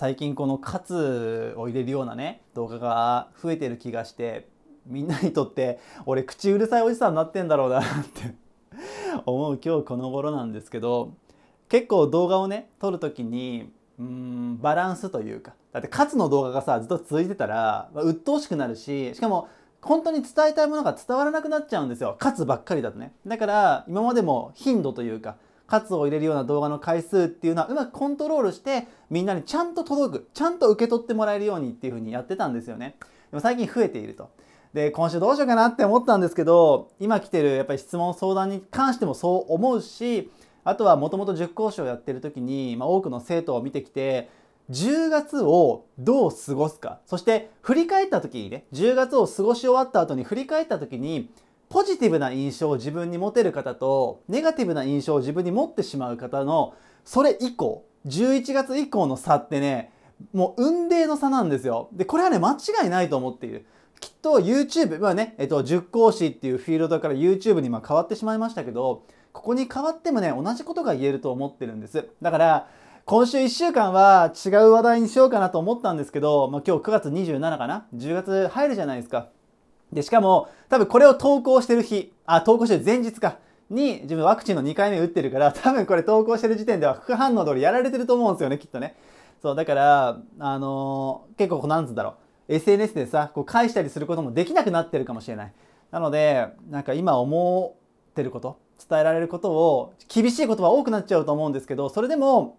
最近このカツを入れるようなね動画が増えてる気がしてみんなにとって俺口うるさいおじさんになってんだろうなって 思う今日この頃なんですけど結構動画をね撮る時にうんバランスというかだってカツの動画がさずっと続いてたら、まあ、鬱陶しくなるししかも本当に伝えたいものが伝わらなくなっちゃうんですよカツばっかりだとねだから今までも頻度というかカツを入れるような動画の回数っていうのはうまくコントロールしてみんなにちゃんと届くちゃんと受け取ってもらえるようにっていう風にやってたんですよねでも最近増えているとで今週どうしようかなって思ったんですけど今来てるやっぱり質問相談に関してもそう思うしあとはもともと塾講師をやってる時に、まあ、多くの生徒を見てきて10月をどう過ごすかそして振り返った時にね10月を過ごし終わった後に振り返った時にポジティブな印象を自分に持てる方とネガティブな印象を自分に持ってしまう方のそれ以降11月以降の差ってねもう運命の差なんですよでこれはね間違いないと思っているきっと YouTube まあね、えっと、熟講師っていうフィールドから YouTube に今変わってしまいましたけどここに変わってもね同じことが言えると思ってるんですだから今週1週間は違う話題にしようかなと思ったんですけど、まあ、今日9月27かな10月入るじゃないですかで、しかも、多分これを投稿してる日、あ、投稿してる前日か、に自分ワクチンの2回目打ってるから、多分これ投稿してる時点では副反応通りやられてると思うんですよね、きっとね。そう、だから、あのー、結構、なんつうんだろう。SNS でさ、こう返したりすることもできなくなってるかもしれない。なので、なんか今思ってること、伝えられることを、厳しい言葉多くなっちゃうと思うんですけど、それでも、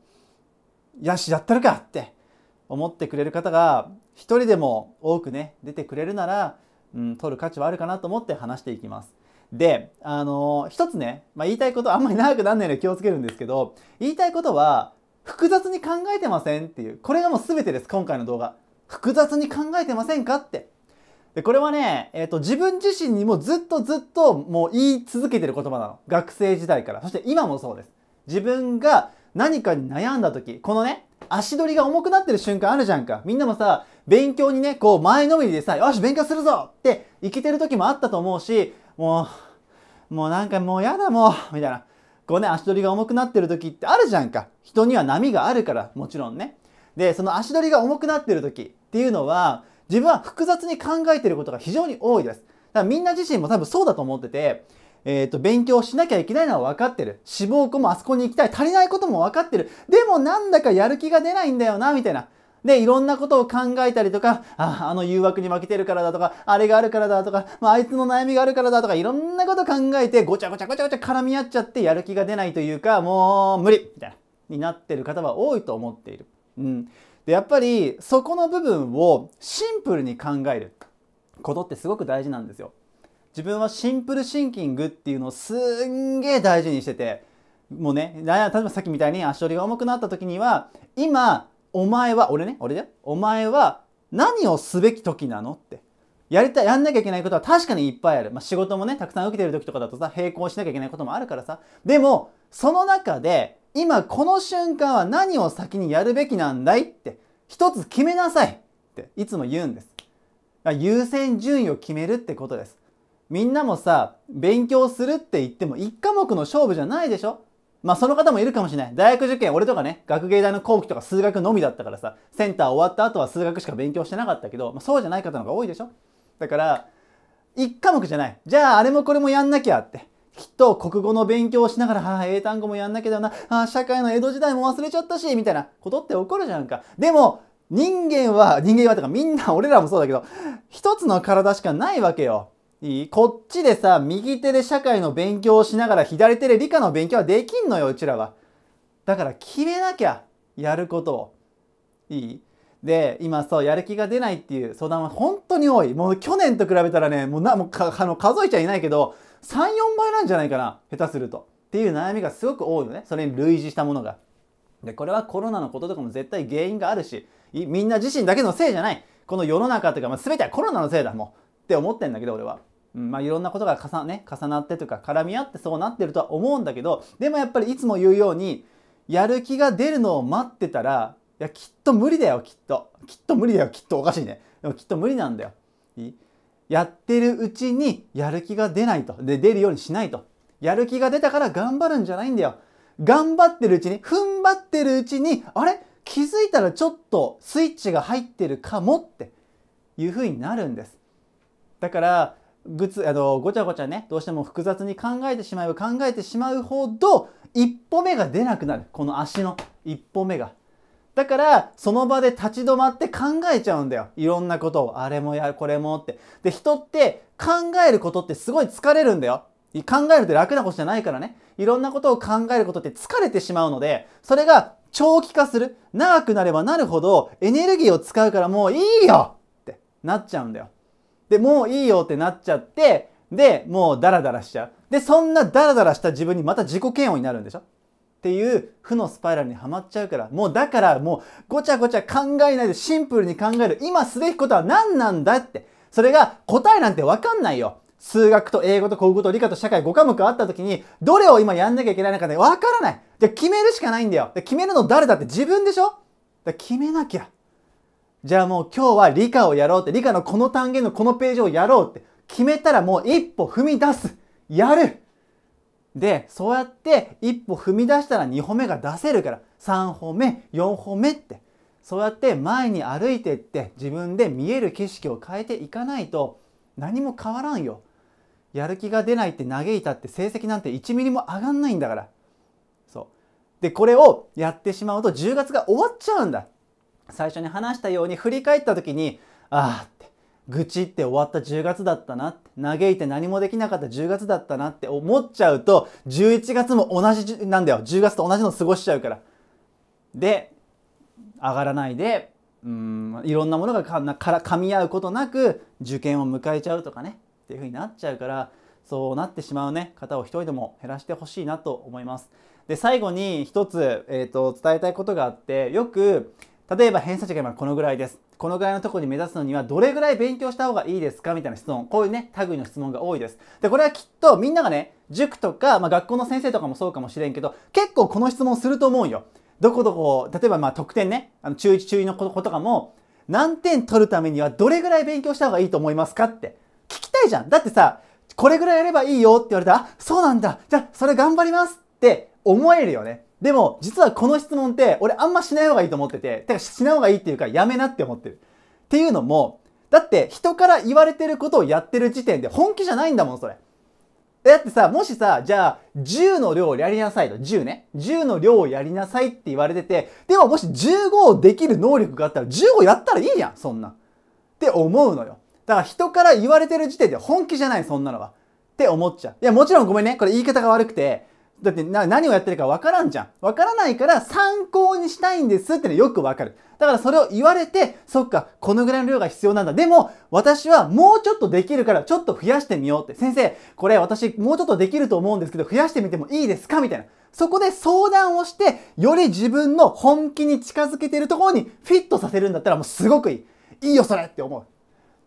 よし、やったるかって思ってくれる方が、一人でも多くね、出てくれるなら、うん、取る価値はあるかなと思って話していきます。で、あのー、一つね、まあ、言いたいことあんまり長くなんないので気をつけるんですけど、言いたいことは、複雑に考えてませんっていう、これがもう全てです、今回の動画。複雑に考えてませんかって。で、これはね、えっ、ー、と、自分自身にもずっとずっともう言い続けてる言葉なの。学生時代から。そして今もそうです。自分が何かに悩んだ時、このね、足取りが重くなってる瞬間あるじゃんか。みんなもさ、勉強にね、こう前のめりでさ、よし、勉強するぞって生きてる時もあったと思うし、もう、もうなんかもうやだもう、みたいな。こうね、足取りが重くなってる時ってあるじゃんか。人には波があるから、もちろんね。で、その足取りが重くなってる時っていうのは、自分は複雑に考えてることが非常に多いです。だからみんな自身も多分そうだと思ってて、えっ、ー、と、勉強しなきゃいけないのは分かってる。志望校もあそこに行きたい。足りないことも分かってる。でもなんだかやる気が出ないんだよな、みたいな。で、いろんなことを考えたりとか、あ、あの誘惑に負けてるからだとか、あれがあるからだとか、まあ、あいつの悩みがあるからだとか、いろんなこと考えて、ごちゃごちゃごちゃごちゃ絡み合っちゃって、やる気が出ないというか、もう無理みたいな、になってる方は多いと思っている。うん。で、やっぱり、そこの部分をシンプルに考えることってすごく大事なんですよ。自分はシンプルシンキングっていうのをすんげえ大事にしてて、もうね、例えばさっきみたいに足取りが重くなった時には、今、お前は、俺ね、俺だよ。お前は何をすべき時なのって。やりたい、やんなきゃいけないことは確かにいっぱいある。まあ、仕事もね、たくさん受けてる時とかだとさ、並行しなきゃいけないこともあるからさ。でも、その中で、今この瞬間は何を先にやるべきなんだいって、一つ決めなさいっていつも言うんです。優先順位を決めるってことです。みんなもさ、勉強するって言っても一科目の勝負じゃないでしょまあその方もいるかもしれない。大学受験、俺とかね、学芸大の後期とか数学のみだったからさ、センター終わった後は数学しか勉強してなかったけど、まあ、そうじゃない方の方が多いでしょだから、一科目じゃない。じゃああれもこれもやんなきゃって。きっと国語の勉強をしながら、ああ、英単語もやんなきゃだな、ああ、社会の江戸時代も忘れちゃったし、みたいなことって起こるじゃんか。でも、人間は、人間はとかみんな、俺らもそうだけど、一つの体しかないわけよ。いいこっちでさ、右手で社会の勉強をしながら左手で理科の勉強はできんのよ、うちらは。だから決めなきゃ、やることを。いいで、今そう、やる気が出ないっていう相談は本当に多い。もう去年と比べたらね、もうな、もうか、あの、数えちゃいないけど、3、4倍なんじゃないかな、下手すると。っていう悩みがすごく多いのね。それに類似したものが。で、これはコロナのこととかも絶対原因があるし、みんな自身だけのせいじゃない。この世の中というか、まあ、全てはコロナのせいだ、もう。って思ってんだけど、俺は。まあ、いろんなことが重,、ね、重なってというか絡み合ってそうなってるとは思うんだけどでもやっぱりいつも言うようにやる気が出るのを待ってたらいやきっと無理だよきっときっと無理だよきっとおかしいねでもきっと無理なんだよやってるうちにやる気が出ないとで出るようにしないとやる気が出たから頑張るんじゃないんだよ頑張ってるうちに踏ん張ってるうちにあれ気づいたらちょっとスイッチが入ってるかもっていうふうになるんですだからぐつあのごちゃごちゃねどうしても複雑に考えてしまう考えてしまうほど一歩目が出なくなるこの足の一歩目がだからその場で立ち止まって考えちゃうんだよいろんなことをあれもやるこれもってで人って考えることってすごい疲れるんだよ考えるって楽なことじゃないからねいろんなことを考えることって疲れてしまうのでそれが長期化する長くなればなるほどエネルギーを使うからもういいよってなっちゃうんだよで、もういいよってなっちゃって、で、もうダラダラしちゃう。で、そんなダラダラした自分にまた自己嫌悪になるんでしょっていう負のスパイラルにはまっちゃうから、もうだからもうごちゃごちゃ考えないでシンプルに考える。今すべきことは何なんだって。それが答えなんてわかんないよ。数学と英語と国語と理科と社会5科目あった時に、どれを今やんなきゃいけないのかね、わからない。で、決めるしかないんだよ。で、決めるの誰だって自分でしょで、決めなきゃ。じゃあもう今日は理科をやろうって、理科のこの単元のこのページをやろうって決めたらもう一歩踏み出す。やる。で、そうやって一歩踏み出したら二歩目が出せるから、三歩目、四歩目って、そうやって前に歩いてって自分で見える景色を変えていかないと何も変わらんよ。やる気が出ないって嘆いたって成績なんて1ミリも上がんないんだから。そう。で、これをやってしまうと10月が終わっちゃうんだ。最初に話したように振り返った時にああって愚痴って終わった10月だったなって嘆いて何もできなかった10月だったなって思っちゃうと11月も同じなんだよ10月と同じの過ごしちゃうから。で上がらないでうんいろんなものがかなから噛み合うことなく受験を迎えちゃうとかねっていうふうになっちゃうからそうなってしまうね方を一人でも減らしてほしいなと思います。で最後に一つ、えーと伝えたいことがあってよく例えば偏差値が今このぐらいです。このぐらいのとこに目指すのにはどれぐらい勉強した方がいいですかみたいな質問。こういうね、類の質問が多いです。で、これはきっとみんながね、塾とか、まあ、学校の先生とかもそうかもしれんけど、結構この質問すると思うよ。どこどこ、例えばまあ得点ね、あの中1中2の子とかも、何点取るためにはどれぐらい勉強した方がいいと思いますかって聞きたいじゃん。だってさ、これぐらいやればいいよって言われたら、あ、そうなんだ。じゃあ、それ頑張りますって思えるよね。でも、実はこの質問って俺あんましない方がいいと思ってて、てかしない方がいいっていうかやめなって思ってる。っていうのも、だって人から言われてることをやってる時点で本気じゃないんだもん、それ。だってさ、もしさ、じゃあ、10の量をやりなさいと。10ね。10の量をやりなさいって言われてて、でももし15をできる能力があったら、15やったらいいじゃん、そんな。って思うのよ。だから人から言われてる時点で本気じゃない、そんなのは。って思っちゃう。いや、もちろんごめんね。これ言い方が悪くて、だって何をやってるかわからんじゃん。わからないから参考にしたいんですってのよくわかる。だからそれを言われて、そっか、このぐらいの量が必要なんだ。でも、私はもうちょっとできるからちょっと増やしてみようって。先生、これ私もうちょっとできると思うんですけど、増やしてみてもいいですかみたいな。そこで相談をして、より自分の本気に近づけてるところにフィットさせるんだったらもうすごくいい。いいよそれって思う。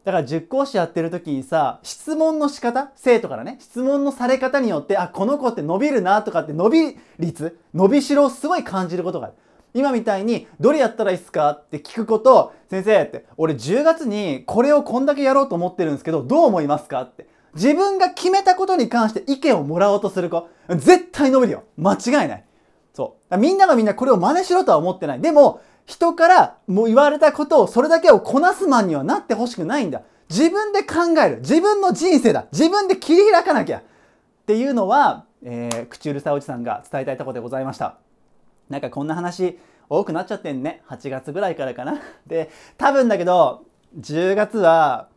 だから塾講師やってる時にさ、質問の仕方生徒からね、質問のされ方によって、あ、この子って伸びるなとかって伸び率伸びしろをすごい感じることがある。今みたいに、どれやったらいいっすかって聞くこと、先生って、俺10月にこれをこんだけやろうと思ってるんですけど、どう思いますかって。自分が決めたことに関して意見をもらおうとする子、絶対伸びるよ。間違いない。そう。みんながみんなこれを真似しろとは思ってない。でも、人からもう言われたことをそれだけをこなすマンにはなってほしくないんだ。自分で考える。自分の人生だ。自分で切り開かなきゃ。っていうのは、えー、口うるさおじさんが伝えたいとこでございました。なんかこんな話多くなっちゃってんね。8月ぐらいからかな。で、多分だけど、10月は、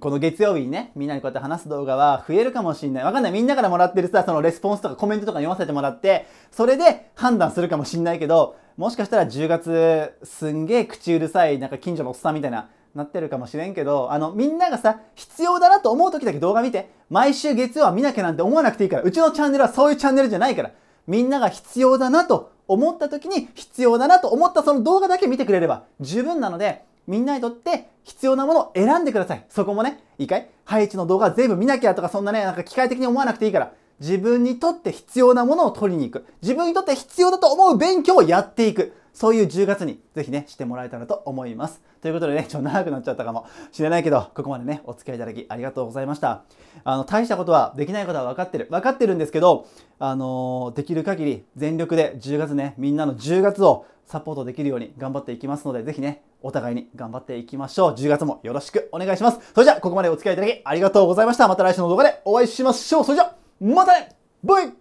この月曜日にね、みんなにこうやって話す動画は増えるかもしんない。わかんない。みんなからもらってるさ、そのレスポンスとかコメントとか読ませてもらって、それで判断するかもしんないけど、もしかしたら10月すんげえ口うるさいなんか近所のおっさんみたいななってるかもしれんけどあのみんながさ必要だなと思う時だけ動画見て毎週月曜は見なきゃなんて思わなくていいからうちのチャンネルはそういうチャンネルじゃないからみんなが必要だなと思った時に必要だなと思ったその動画だけ見てくれれば十分なのでみんなにとって必要なものを選んでくださいそこもねいいかいハイチの動画全部見なきゃとかそんなねなんか機械的に思わなくていいから自分にとって必要なものを取りに行く。自分にとって必要だと思う勉強をやっていく。そういう10月にぜひね、してもらえたらと思います。ということでね、ちょっと長くなっちゃったかもしれないけど、ここまでね、お付き合いいただきありがとうございました。あの、大したことはできないことは分かってる。分かってるんですけど、あのー、できる限り全力で10月ね、みんなの10月をサポートできるように頑張っていきますので、ぜひね、お互いに頑張っていきましょう。10月もよろしくお願いします。それじゃあ、ここまでお付き合いいただきありがとうございました。また来週の動画でお会いしましょう。それじゃあまたねバイ